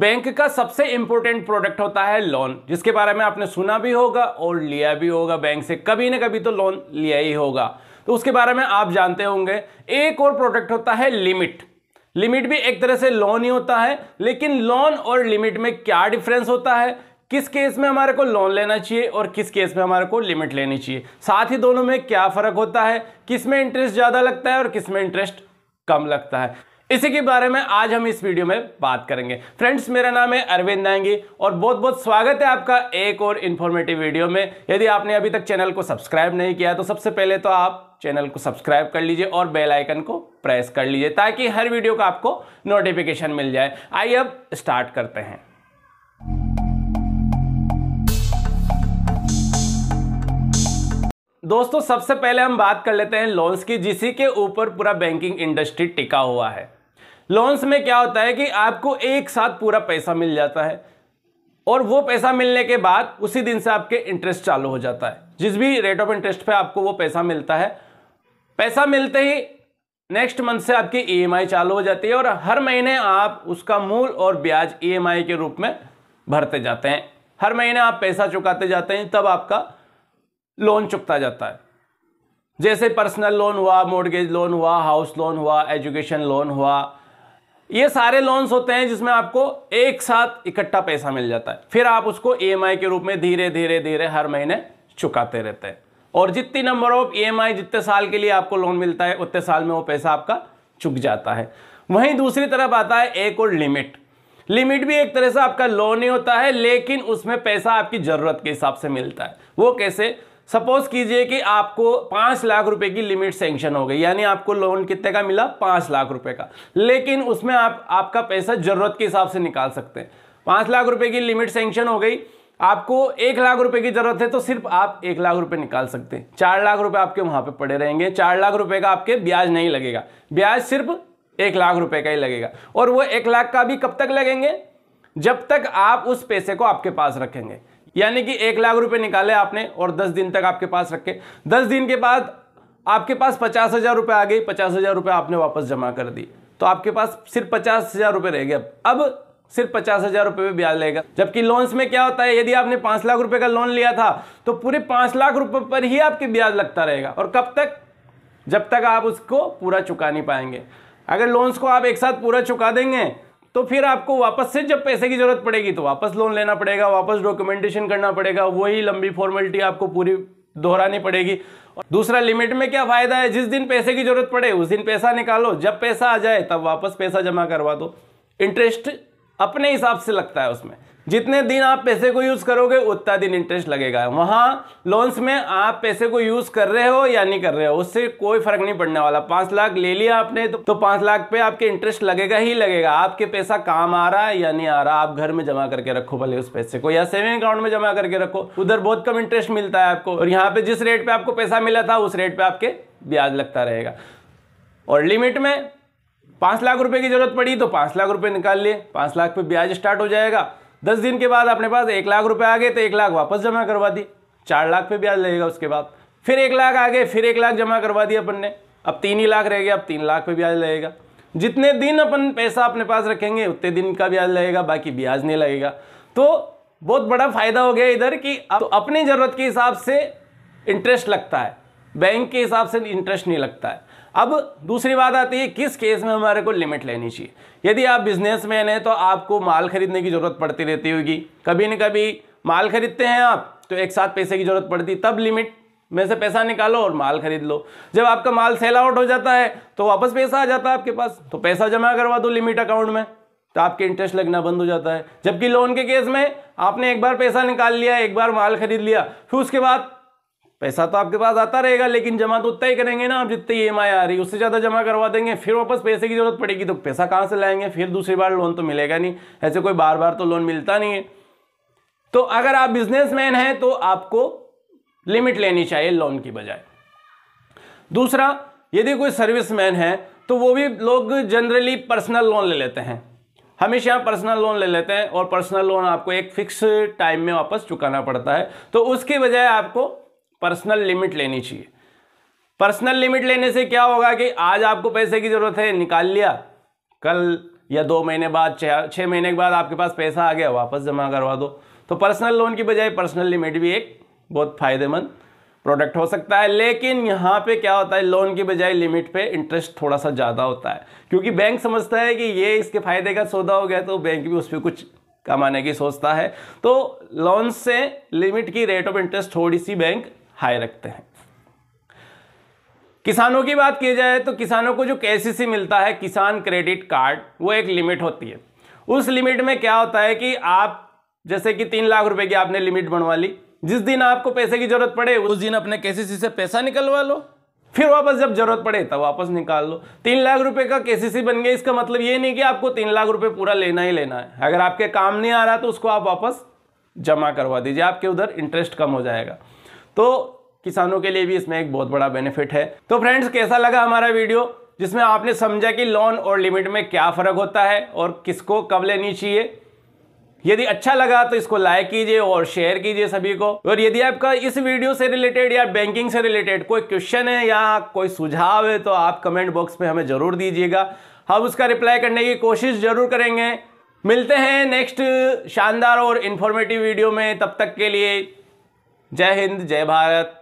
bank का सबसे important product होता है लोन जिसके बारे में आपने सुना भी होगा और लिया भी होगा बैंक से कभी ना कभी तो लोन लिया ही होगा तो उसके बारे में आप जानते होंगे एक और प्रोडक्ट होता है लिमिट लिमिट भी एक तरह से लोन ही होता है लेकिन लोन और लिमिट में क्या डिफरेंस होता है किस केस में हमारे को लोन लेना चाहिए और किस केस में हमारे को लिमिट लेनी चाहिए साथ ही दोनों में क्या फ़र्क होता है किस में इंटरेस्ट ज़्यादा लगता है और किस में इंटरेस्ट कम लगता है इसी के बारे में आज हम इस वीडियो में बात करेंगे फ्रेंड्स मेरा नाम है अरविंद नांगी और बहुत बहुत स्वागत है आपका एक और इन्फॉर्मेटिव वीडियो में यदि आपने अभी तक चैनल को सब्सक्राइब नहीं किया तो सबसे पहले तो आप चैनल को सब्सक्राइब कर लीजिए और बेल आइकन को प्रेस कर लीजिए ताकि हर वीडियो का आपको नोटिफिकेशन मिल जाए आइए अब स्टार्ट करते हैं दोस्तों सबसे पहले हम बात कर लेते हैं लोन्स की जिसी के ऊपर पूरा बैंकिंग इंडस्ट्री टिका हुआ है लोन्स में क्या होता है कि आपको एक साथ पूरा पैसा मिल जाता है और वो पैसा मिलने के बाद उसी दिन से आपके इंटरेस्ट चालू हो जाता है जिस भी रेट ऑफ इंटरेस्ट पे आपको वो पैसा मिलता है पैसा मिलते ही नेक्स्ट मंथ से आपकी ई e चालू हो जाती है और हर महीने आप उसका मूल और ब्याज ई e के रूप में भरते जाते हैं हर महीने आप पैसा चुकाते जाते हैं तब आपका लोन चुकता जाता है जैसे पर्सनल लोन हुआ मोर्गेज लोन हुआ हाउस लोन हुआ एजुकेशन लोन हुआ ये सारे लोन्स होते हैं जिसमें आपको एक साथ इकट्ठा पैसा मिल जाता है फिर आप उसको ई e के रूप में धीरे धीरे धीरे हर महीने चुकाते रहते हैं और जितनी नंबर ऑफ ई जितने साल के लिए आपको लोन मिलता है उतने साल में वो पैसा आपका चुक जाता है वहीं दूसरी तरफ आता है एक और लिमिट लिमिट भी एक तरह से आपका लोन ही होता है लेकिन उसमें पैसा आपकी ज़रूरत के हिसाब से मिलता है वो कैसे सपोज कीजिए कि आपको पांच लाख रुपए की लिमिट सेंक्शन हो गई यानी आपको लोन कितने का मिला पांच लाख रुपए का लेकिन उसमें आप आपका पैसा जरूरत के हिसाब से निकाल सकते हैं पांच लाख रुपए की लिमिट सेंक्शन हो गई आपको एक लाख रुपए की जरूरत है तो सिर्फ आप एक लाख रुपए निकाल सकते हैं चार लाख रुपए आपके वहां पे पड़े रहेंगे चार लाख रुपए का आपके ब्याज नहीं लगेगा ब्याज सिर्फ एक लाख रुपए का ही लगेगा और वो एक लाख का भी कब तक लगेंगे जब तक आप उस पैसे को आपके पास रखेंगे यानी कि एक लाख रुपए निकाले आपने और दस दिन तक आपके पास रखे दस दिन के बाद आपके पास पचास हज़ार रुपये आ गई पचास हज़ार रुपये आपने वापस जमा कर दी तो आपके पास सिर्फ पचास हज़ार रुपये रह गए अब सिर्फ पचास हज़ार रुपये में ब्याज लेगा जबकि लोन्स में क्या होता है यदि आपने पांच लाख रुपए का लोन लिया था तो पूरे पांच लाख रुपए पर ही आपके ब्याज लगता रहेगा और कब तक जब तक आप उसको पूरा चुका नहीं पाएंगे अगर लोन्स को आप एक साथ पूरा चुका देंगे तो फिर आपको वापस से जब पैसे की ज़रूरत पड़ेगी तो वापस लोन लेना पड़ेगा वापस डॉक्यूमेंटेशन करना पड़ेगा वही लंबी फॉर्मेलिटी आपको पूरी दोहरानी पड़ेगी और दूसरा लिमिट में क्या फ़ायदा है जिस दिन पैसे की ज़रूरत पड़े उस दिन पैसा निकालो जब पैसा आ जाए तब वापस पैसा जमा करवा दो इंटरेस्ट अपने हिसाब से लगता है उसमें जितने दिन आप पैसे को यूज़ करोगे उतना दिन इंटरेस्ट लगेगा वहाँ लोन्स में आप पैसे को यूज़ कर रहे हो या नहीं कर रहे हो उससे कोई फर्क नहीं पड़ने वाला पाँच लाख ले लिया आपने तो, तो पाँच लाख पे आपके इंटरेस्ट लगेगा ही लगेगा आपके पैसा काम आ रहा है या नहीं आ रहा आप घर में जमा करके रखो भले उस पैसे को या सेविंग अकाउंट में जमा करके रखो उधर बहुत कम इंटरेस्ट मिलता है आपको और यहाँ पे जिस रेट पर आपको पैसा मिला था उस रेट पर आपके ब्याज लगता रहेगा और लिमिट में पाँच लाख रुपये की जरूरत पड़ी तो पाँच लाख रुपये निकाल लिए पाँच लाख पे ब्याज स्टार्ट हो जाएगा दस दिन के बाद अपने पास एक लाख रुपए आ गए तो एक लाख वापस जमा करवा दी चार लाख पे ब्याज लगेगा उसके बाद फिर एक लाख आ गए फिर एक लाख जमा करवा दिया अपन ने अब तीन ही लाख रह गया अब तीन लाख पे ब्याज लगेगा जितने दिन अपन पैसा अपने पास रखेंगे उतने दिन का ब्याज लगेगा बाकी ब्याज नहीं लगेगा तो बहुत बड़ा फायदा हो गया इधर कि अब अपनी ज़रूरत के हिसाब से इंटरेस्ट लगता है बैंक के हिसाब से इंटरेस्ट नहीं लगता है अब दूसरी बात आती है किस केस में हमारे को लिमिट लेनी चाहिए यदि आप बिजनेसमैन हैं तो आपको माल खरीदने की ज़रूरत पड़ती रहती होगी कभी न कभी माल खरीदते हैं आप तो एक साथ पैसे की ज़रूरत पड़ती तब लिमिट में से पैसा निकालो और माल खरीद लो जब आपका माल सेल आउट हो जाता है तो वापस पैसा आ जाता है आपके पास तो पैसा जमा करवा दो लिमिट अकाउंट में तो आपके इंटरेस्ट लगना बंद हो जाता है जबकि लोन के केस में आपने एक बार पैसा निकाल लिया एक बार माल खरीद लिया फिर उसके बाद पैसा तो आपके पास आता रहेगा लेकिन जमा तो उतना ही करेंगे ना आप जितनी ई एम आई आ रही उससे ज़्यादा जमा करवा देंगे फिर वापस पैसे की ज़रूरत पड़ेगी तो पैसा कहाँ से लाएंगे फिर दूसरी बार लोन तो मिलेगा नहीं ऐसे कोई बार बार तो लोन मिलता नहीं है तो अगर आप बिजनेसमैन हैं तो आपको लिमिट लेनी चाहिए लोन की बजाय दूसरा यदि कोई सर्विसमैन है तो वो भी लोग जनरली पर्सनल लोन ले लेते हैं हमेशा पर्सनल लोन ले लेते हैं और पर्सनल लोन आपको एक फिक्स टाइम में वापस चुकाना पड़ता है तो उसके बजाय आपको पर्सनल लिमिट लेनी चाहिए पर्सनल लिमिट लेने से क्या होगा कि आज आपको पैसे की ज़रूरत है निकाल लिया कल या दो महीने बाद छः महीने के बाद आपके पास पैसा आ गया वापस जमा करवा दो तो पर्सनल लोन की बजाय पर्सनल लिमिट भी एक बहुत फ़ायदेमंद प्रोडक्ट हो सकता है लेकिन यहाँ पे क्या होता है लोन की बजाय लिमिट पे इंटरेस्ट थोड़ा सा ज़्यादा होता है क्योंकि बैंक समझता है कि ये इसके फायदे का सौदा हो गया तो बैंक भी उस पर कुछ कमाने की सोचता है तो लोन से लिमिट की रेट ऑफ इंटरेस्ट थोड़ी सी बैंक हाई रखते हैं किसानों की बात की जाए तो किसानों को जो के मिलता है किसान क्रेडिट कार्ड वो एक लिमिट होती है उस लिमिट में क्या होता है कि आप जैसे कि तीन लाख रुपए की आपने लिमिट बनवा ली जिस दिन आपको पैसे की जरूरत पड़े उस दिन अपने केसीसी से पैसा निकलवा लो फिर वापस जब जरूरत पड़े तब वापस निकाल लो तीन लाख रुपए का केसीसी बन गया इसका मतलब ये नहीं कि आपको तीन लाख रुपए पूरा लेना ही लेना है अगर आपके काम नहीं आ रहा तो उसको आप वापस जमा करवा दीजिए आपके उधर इंटरेस्ट कम हो जाएगा तो किसानों के लिए भी इसमें एक बहुत बड़ा बेनिफिट है तो फ्रेंड्स कैसा लगा हमारा वीडियो जिसमें आपने समझा कि लोन और लिमिट में क्या फ़र्क होता है और किसको कब लेनी चाहिए यदि अच्छा लगा तो इसको लाइक कीजिए और शेयर कीजिए सभी को और यदि आपका इस वीडियो से रिलेटेड या बैंकिंग से रिलेटेड कोई क्वेश्चन है या कोई सुझाव है तो आप कमेंट बॉक्स में हमें ज़रूर दीजिएगा हम उसका रिप्लाई करने की कोशिश ज़रूर करेंगे मिलते हैं नेक्स्ट शानदार और इन्फॉर्मेटिव वीडियो में तब तक के लिए जय हिंद जय भारत